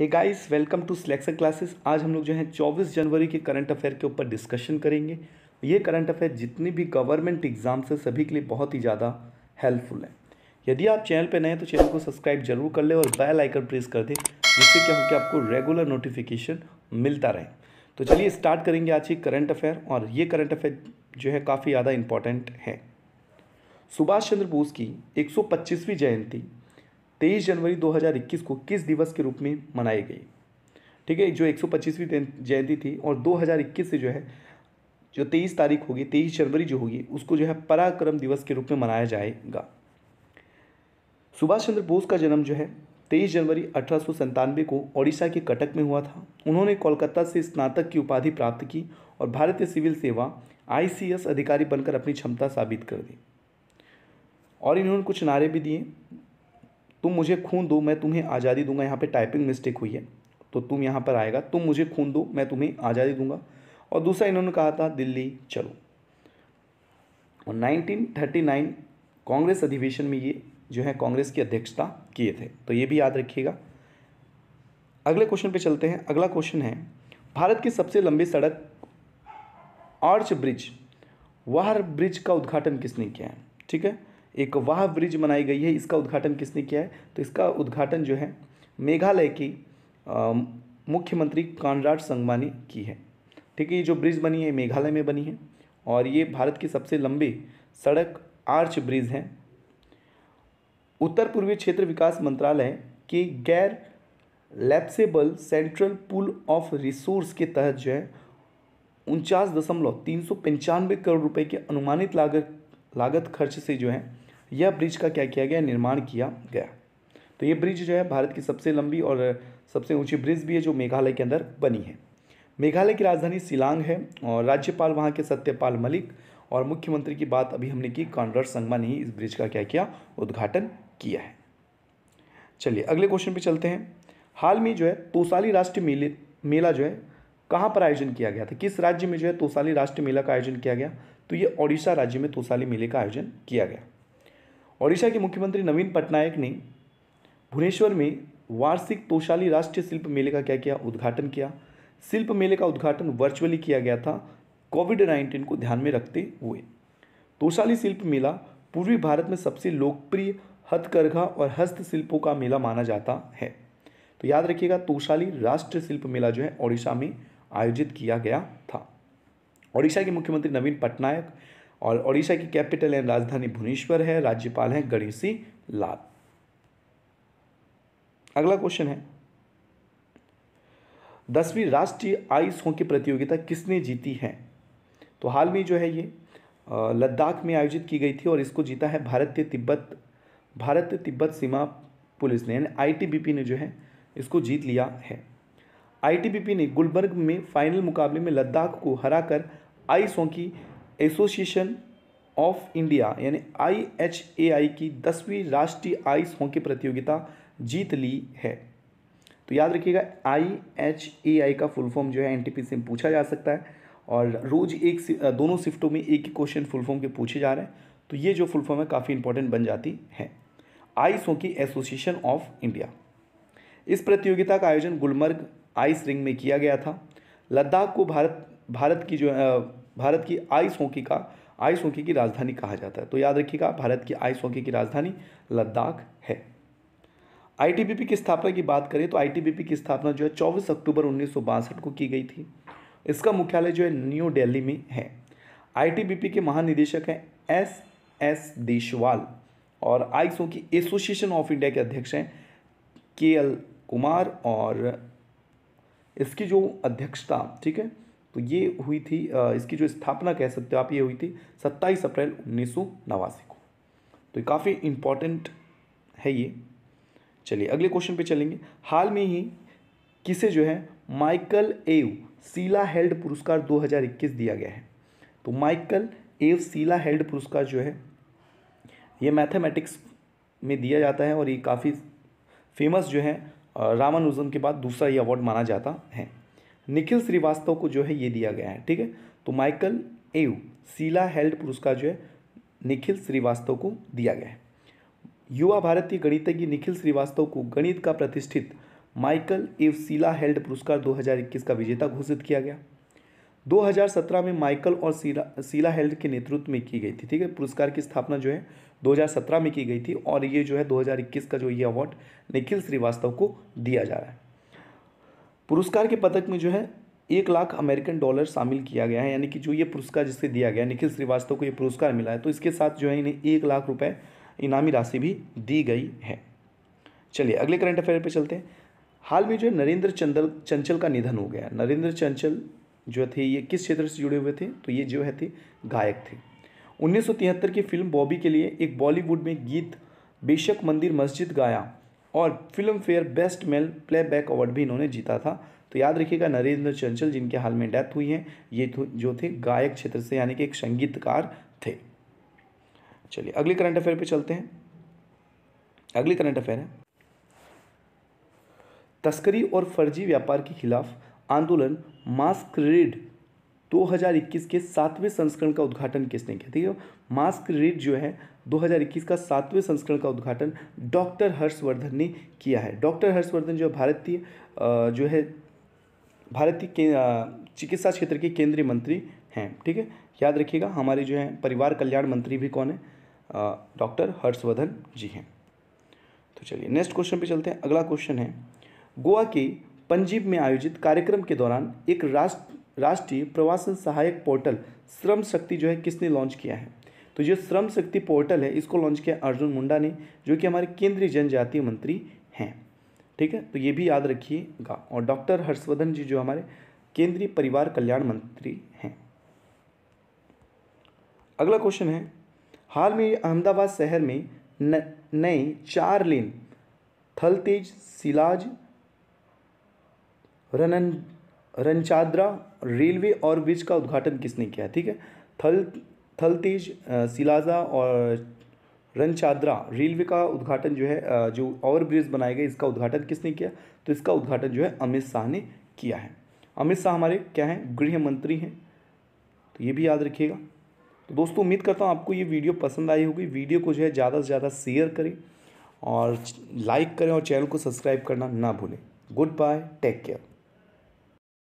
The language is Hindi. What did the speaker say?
hey guys welcome to selection classes आज हम लोग जो है 24 जनवरी के करंट अफेयर के ऊपर डिस्कशन करेंगे ये करंट अफेयर जितनी भी गवर्नमेंट एग्जाम्स है सभी के लिए बहुत ही ज़्यादा हेल्पफुल है यदि आप चैनल पर नए तो चैनल को सब्सक्राइब जरूर कर लें और बेल आइकन प्रेस कर दें जिससे क्या हो कि आपको रेगुलर नोटिफिकेशन मिलता रहे तो चलिए स्टार्ट करेंगे आज की करंट अफेयर और ये करंट अफेयर जो है काफ़ी ज़्यादा इम्पॉर्टेंट है सुभाष चंद्र बोस की 125वीं जयंती तेईस जनवरी 2021 को किस दिवस के रूप में मनाई गई ठीक है जो 125वीं जयंती थी और 2021 से जो है जो तेईस तारीख होगी तेईस जनवरी जो होगी उसको जो है पराक्रम दिवस के रूप में मनाया जाएगा सुभाष चंद्र बोस का जन्म जो है तेईस जनवरी अठारह को ओडिशा के कटक में हुआ था उन्होंने कोलकाता से स्नातक की उपाधि प्राप्त की और भारतीय सिविल सेवा आईसीएस अधिकारी बनकर अपनी क्षमता साबित कर दी और इन्होंने कुछ नारे भी दिए तुम मुझे खून दो मैं तुम्हें आज़ादी दूंगा यहाँ पे टाइपिंग मिस्टेक हुई है तो तुम यहाँ पर आएगा तुम मुझे खून दो मैं तुम्हें आज़ादी दूंगा और दूसरा इन्होंने कहा था दिल्ली चलो और 1939 कांग्रेस अधिवेशन में ये जो है कांग्रेस की अध्यक्षता किए थे तो ये भी याद रखिएगा अगले क्वेश्चन पर चलते हैं अगला क्वेश्चन है भारत की सबसे लंबी सड़क आर्च ब्रिज वाहर ब्रिज का उद्घाटन किसने किया है ठीक है एक वाह ब्रिज बनाई गई है इसका उद्घाटन किसने किया है तो इसका उद्घाटन जो है मेघालय की मुख्यमंत्री संगमा ने की है ठीक है ये जो ब्रिज बनी है मेघालय में बनी है और ये भारत की सबसे लंबी सड़क आर्च ब्रिज है उत्तर पूर्वी क्षेत्र विकास मंत्रालय के गैर lapsable central pool of resource के तहत जो है उनचास दशमलव तीन सौ पंचानवे करोड़ रुपए के अनुमानित लागत लागत खर्च से जो है यह ब्रिज का क्या किया गया निर्माण किया गया तो ये ब्रिज जो है भारत की सबसे लंबी और सबसे ऊंची ब्रिज भी है जो मेघालय के अंदर बनी है मेघालय की राजधानी शिलांग है और राज्यपाल वहाँ के सत्यपाल मलिक और मुख्यमंत्री की बात अभी हमने की कॉन्रड संगमा ने ही इस ब्रिज का क्या किया उद्घाटन किया है चलिए अगले क्वेश्चन पे चलते हैं हाल में जो है तोसाली राष्ट्रीय मेले मेला जो है कहाँ पर आयोजन किया गया था किस राज्य में जो है तोसाली राष्ट्रीय मेला का आयोजन किया गया तो ये ओडिशा राज्य में तोसाली मेले का आयोजन किया गया ओडिशा के मुख्यमंत्री नवीन पटनायक ने भुवनेश्वर में वार्षिक तोशाली राष्ट्रीय शिल्प मेले का क्या किया उद्घाटन किया शिल्प मेले का उद्घाटन वर्चुअली किया गया था कोविड नाइन्टीन को ध्यान में रखते हुए तोशाली शिल्प मेला पूर्वी भारत में सबसे लोकप्रिय हथकरघा और हस्तशिल्पों का मेला माना जाता है तो याद रखिएगा तोशाली राष्ट्रीय शिल्प मेला जो है ओडिशा में आयोजित किया गया था ओडिशा के मुख्यमंत्री नवीन पटनायक और ओडिशा की कैपिटल एंड राजधानी भुवनेश्वर है राज्यपाल हैं गणेशी लाल अगला क्वेश्चन है दसवीं राष्ट्रीय आइस हॉकी प्रतियोगिता किसने जीती है तो हाल में जो है ये लद्दाख में आयोजित की गई थी और इसको जीता है भारतीय तिब्बत भारत तिब्बत सीमा पुलिस ने यानी आईटीबीपी ने जो है इसको जीत लिया है आईटीबीपी ने गुलबर्ग में फाइनल मुकाबले में लद्दाख को हराकर ice hockey association of India यानी आई एच ए आई की दसवीं राष्ट्रीय आइस हॉकी प्रतियोगिता जीत ली है तो याद रखिएगा आई एच ए आई का फुल फॉर्म जो है एनटीपी से पूछा जा सकता है और रोज एक दोनों शिफ्टों में एक ही क्वेश्चन फुल फॉर्म के पूछे जा रहे हैं तो ये जो फुल फॉर्म है काफ़ी इंपॉर्टेंट बन जाती है ice hockey association of India इस प्रतियोगिता का आयोजन गुलमर्ग आइस रिंग में किया गया था लद्दाख को भारत भारत की जो भारत की आइस हॉकी का आइस हॉकी की राजधानी कहा जाता है तो याद रखिएगा भारत की आइस हॉकी की राजधानी लद्दाख है आईटीबीपी की स्थापना की बात करें तो आईटीबीपी की स्थापना जो है 24 अक्टूबर उन्नीस को की गई थी इसका मुख्यालय जो है न्यू दिल्ली में है आईटीबीपी के महानिदेशक हैं एस एस देशवाल और ice hockey association of India के अध्यक्ष हैं के एल कुमार और इसकी जो अध्यक्षता ठीक है तो ये हुई थी इसकी जो स्थापना कह सकते हो आप ये हुई थी सत्ताईस अप्रैल उन्नीस को तो काफ़ी इम्पॉर्टेंट है ये चलिए अगले क्वेश्चन पे चलेंगे हाल में ही किसे जो है माइकल एव सीला हेल्ड पुरस्कार 2021 दिया गया है तो माइकल एव सीला हेल्ड पुरस्कार जो है ये मैथमेटिक्स में दिया जाता है और ये काफ़ी फेमस जो है रामानुजन के बाद दूसरा ये अवार्ड माना जाता है निखिल श्रीवास्तव को जो है ये दिया गया है ठीक है तो माइकल एव शीला हेल्ड पुरस्कार जो है निखिल श्रीवास्तव को दिया गया है युवा भारतीय गणितज्ञ निखिल श्रीवास्तव को गणित का प्रतिष्ठित माइकल एव सीला हेल्ड पुरस्कार 2021 का विजेता घोषित किया गया 2017 में माइकल और सीला सीला हेल्ड के नेतृत्व में की गई थी ठीक है पुरस्कार की स्थापना जो है 2017 में की गई थी और ये जो है 2021 का जो ये अवार्ड निखिल श्रीवास्तव को दिया जा रहा है पुरस्कार के पदक में जो है एक लाख अमेरिकन डॉलर शामिल किया गया है यानी कि जो ये पुरस्कार जिसे दिया गया निखिल श्रीवास्तव को ये पुरस्कार मिला है तो इसके साथ जो है इन्हें एक लाख रुपये इनामी राशि भी दी गई है चलिए अगले करंट अफेयर पे चलते हैं हाल में जो है नरेंद्र चंदल चंचल का निधन हो गया नरेंद्र चंचल जो थे ये किस क्षेत्र से जुड़े हुए थे तो ये जो है थे गायक थे 1973 की फिल्म बॉबी के लिए एक बॉलीवुड में गीत बेशक मंदिर मस्जिद गाया और Filmfare best male playback award भी इन्होंने जीता था तो याद रखिएगा नरेंद्र चंचल जिनके हाल में डेथ हुई है ये जो थे गायक क्षेत्र से यानी कि एक संगीतकार थे चलिए अगले करंट अफेयर पे चलते हैं अगले करंट अफेयर है तस्करी और फर्जी व्यापार के खिलाफ आंदोलन मास्क रेड 2021 के सातवें संस्करण का उद्घाटन किसने किया ठीक है मास्क रेड जो है 2021 का सातवें संस्करण का उद्घाटन डॉक्टर हर्षवर्धन ने किया है डॉक्टर हर्षवर्धन जो भारतीय जो है भारतीय चिकित्सा क्षेत्र के केंद्रीय मंत्री हैं ठीक है याद रखिएगा हमारे जो है परिवार कल्याण मंत्री भी कौन है डॉक्टर हर्षवर्धन जी हैं तो चलिए नेक्स्ट क्वेश्चन पे चलते हैं अगला क्वेश्चन है गोवा के पंजीब में आयोजित कार्यक्रम के दौरान एक राष्ट्र राष्ट्रीय प्रवासन सहायक पोर्टल श्रम शक्ति जो है किसने लॉन्च किया है तो जो श्रम शक्ति पोर्टल है इसको लॉन्च किया अर्जुन मुंडा ने जो कि हमारे केंद्रीय जनजातीय मंत्री हैं ठीक है तो ये भी याद रखिएगा और डॉक्टर हर्षवर्धन जी जो हमारे केंद्रीय परिवार कल्याण मंत्री हैं अगला क्वेश्चन है हाल में अहमदाबाद शहर में नए चार लेन थलतेज सिलाज रनन रनचादरा रेलवे और ब्रिज का उद्घाटन किसने किया ठीक है थल थलतेज सिलाजा और रनचादरा रेलवे का उद्घाटन जो है जो और ब्रिज बनाए गए इसका उद्घाटन किसने किया तो इसका उद्घाटन जो है अमित शाह ने किया है अमित शाह हमारे क्या हैं गृह मंत्री हैं तो ये भी याद रखिएगा तो दोस्तों उम्मीद करता हूँ आपको ये वीडियो पसंद आई होगी वीडियो को जो है ज़्यादा से ज़्यादा शेयर करें और लाइक करें और चैनल को सब्सक्राइब करना ना भूलें गुड बाय टेक केयर